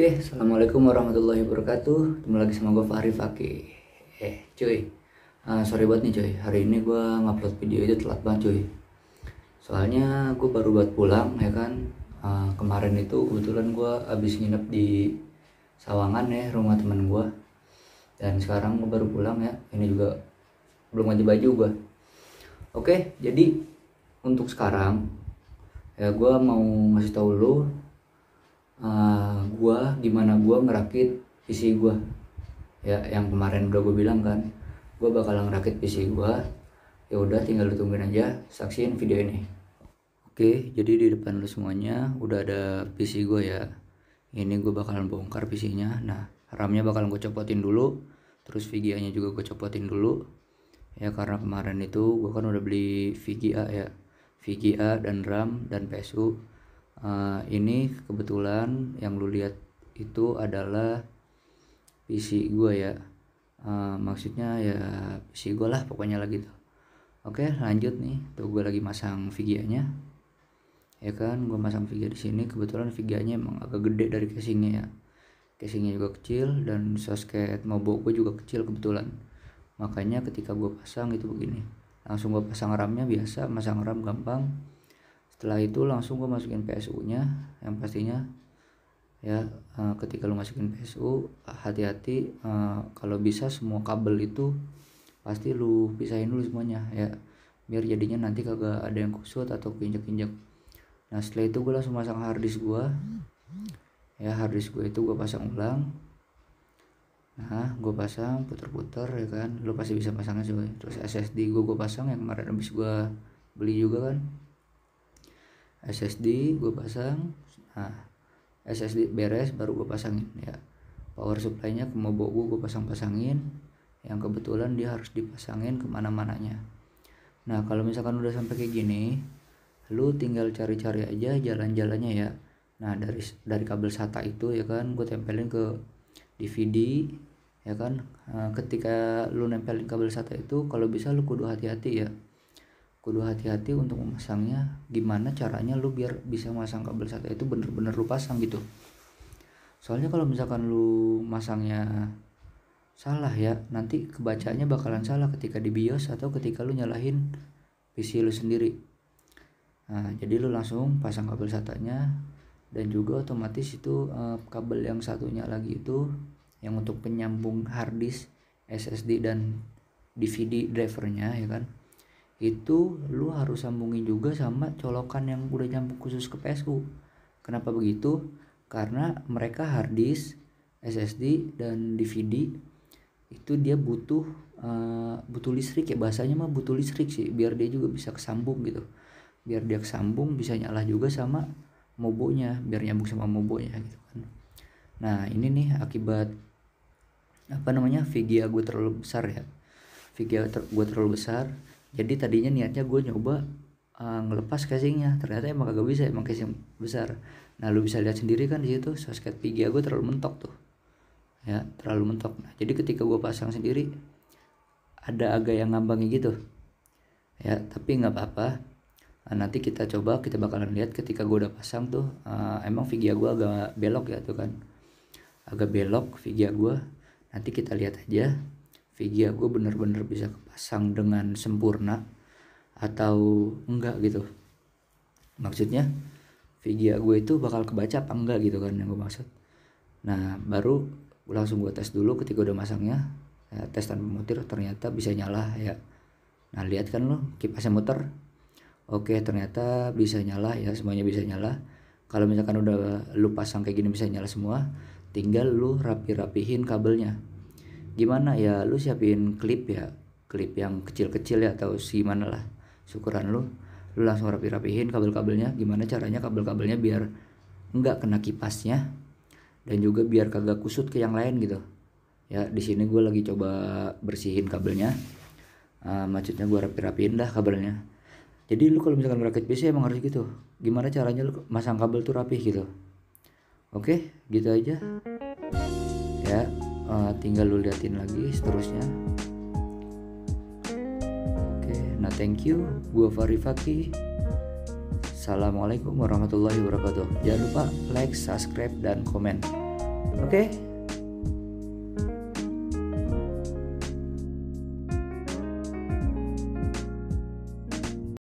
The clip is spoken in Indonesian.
Oke, okay, assalamualaikum warahmatullahi wabarakatuh. Ketemu lagi sama gue Fahri Faki. Eh, cuy, uh, sorry buat nih cuy. Hari ini gue ngupload video itu telat banget cuy. Soalnya gue baru buat pulang ya kan. Uh, kemarin itu kebetulan gue abis nginep di Sawangan ya, rumah temen gue. Dan sekarang gue baru pulang ya. Ini juga belum ganti baju gue. Oke, okay, jadi untuk sekarang ya gue mau ngasih tau lo Eh, gua gimana gua ngerakit pc gua ya yang kemarin udah gue bilang kan gua bakal ngerakit PC gua ya udah tinggal ditungguin aja saksiin video ini oke jadi di depan lu semuanya udah ada PC gua ya ini gua bakalan bongkar PC nya nah RAM nya bakalan gue copotin dulu terus VGA nya juga gue copotin dulu ya karena kemarin itu gue kan udah beli VGA ya VGA dan RAM dan PSU uh, ini kebetulan yang lu lihat itu adalah PC gue ya uh, maksudnya ya PC gue lah pokoknya lagi tuh oke lanjut nih tuh gue lagi masang VGA-nya. ya kan gue masang VGA di sini kebetulan VGA-nya emang agak gede dari casingnya ya casingnya juga kecil dan sosket mobo gue juga kecil kebetulan makanya ketika gue pasang itu begini langsung gue pasang RAM-nya biasa masang ram gampang setelah itu langsung gue masukin PSU nya yang pastinya ya uh, ketika lu masukin PSU hati-hati uh, kalau bisa semua kabel itu pasti lu pisahin dulu semuanya ya biar jadinya nanti kagak ada yang kusut atau keinjak injek nah setelah itu gue langsung pasang harddisk gue ya harddisk gue itu gue pasang ulang nah gue pasang puter-puter ya kan lu pasti bisa pasangnya sih terus SSD gue gue pasang yang kemarin habis gue beli juga kan SSD gue pasang nah SSD beres baru gue pasangin ya power supply-nya ke mobo gue gue pasang-pasangin yang kebetulan dia harus dipasangin kemana-mananya nah kalau misalkan udah sampai kayak gini lu tinggal cari-cari aja jalan-jalannya ya nah dari dari kabel SATA itu ya kan gue tempelin ke DVD ya kan nah, ketika lu nempelin kabel SATA itu kalau bisa lu kudu hati-hati ya kudu hati-hati untuk memasangnya gimana caranya lu biar bisa masang kabel SATA itu bener-bener lu pasang gitu soalnya kalau misalkan lu masangnya salah ya nanti kebacanya bakalan salah ketika di BIOS atau ketika lu nyalahin PC lu sendiri nah, jadi lu langsung pasang kabel sata dan juga otomatis itu eh, kabel yang satunya lagi itu yang untuk penyambung hard disk, SSD dan DVD drivernya ya kan itu lu harus sambungin juga sama colokan yang udah nyambung khusus ke PSU kenapa begitu karena mereka hard disk SSD dan DVD itu dia butuh uh, butuh listrik ya bahasanya mah butuh listrik sih biar dia juga bisa kesambung gitu biar dia kesambung bisa nyala juga sama mobonya biar nyambung sama mobonya gitu kan nah ini nih akibat apa namanya VGA gue terlalu besar ya VGA ter gue terlalu besar jadi tadinya niatnya gue nyoba uh, ngelepas casingnya ternyata emang kagak bisa emang casing besar nah lu bisa lihat sendiri kan di situ sosket pigia gue terlalu mentok tuh ya terlalu mentok nah, jadi ketika gue pasang sendiri ada agak yang ngambangnya gitu ya tapi nggak apa-apa nah, nanti kita coba kita bakalan lihat ketika gue udah pasang tuh uh, emang figia gue agak belok ya tuh kan agak belok figia gue nanti kita lihat aja Vigia gue bener-bener bisa kepasang dengan sempurna atau enggak gitu maksudnya Vigia gue itu bakal kebaca apa enggak gitu kan yang gue maksud nah baru langsung gue tes dulu ketika udah masangnya ya, tes tanpa motor ternyata bisa nyala ya nah lihat kan lo kipasnya muter oke ternyata bisa nyala ya semuanya bisa nyala kalau misalkan udah lu pasang kayak gini bisa nyala semua tinggal lu rapi-rapihin kabelnya gimana ya lu siapin klip ya klip yang kecil-kecil ya atau si mana lah syukuran lu lu langsung rapi-rapihin kabel-kabelnya gimana caranya kabel-kabelnya biar nggak kena kipasnya dan juga biar kagak kusut ke yang lain gitu ya di sini gue lagi coba bersihin kabelnya uh, maksudnya gue rapi-rapiin dah kabelnya jadi lu kalau misalkan merakit PC emang harus gitu gimana caranya lu masang kabel tuh rapih gitu oke gitu aja ya uh, tinggal lu liatin lagi seterusnya oke okay, nah thank you gua Farifaki Assalamualaikum warahmatullahi wabarakatuh jangan lupa like subscribe dan komen oke okay?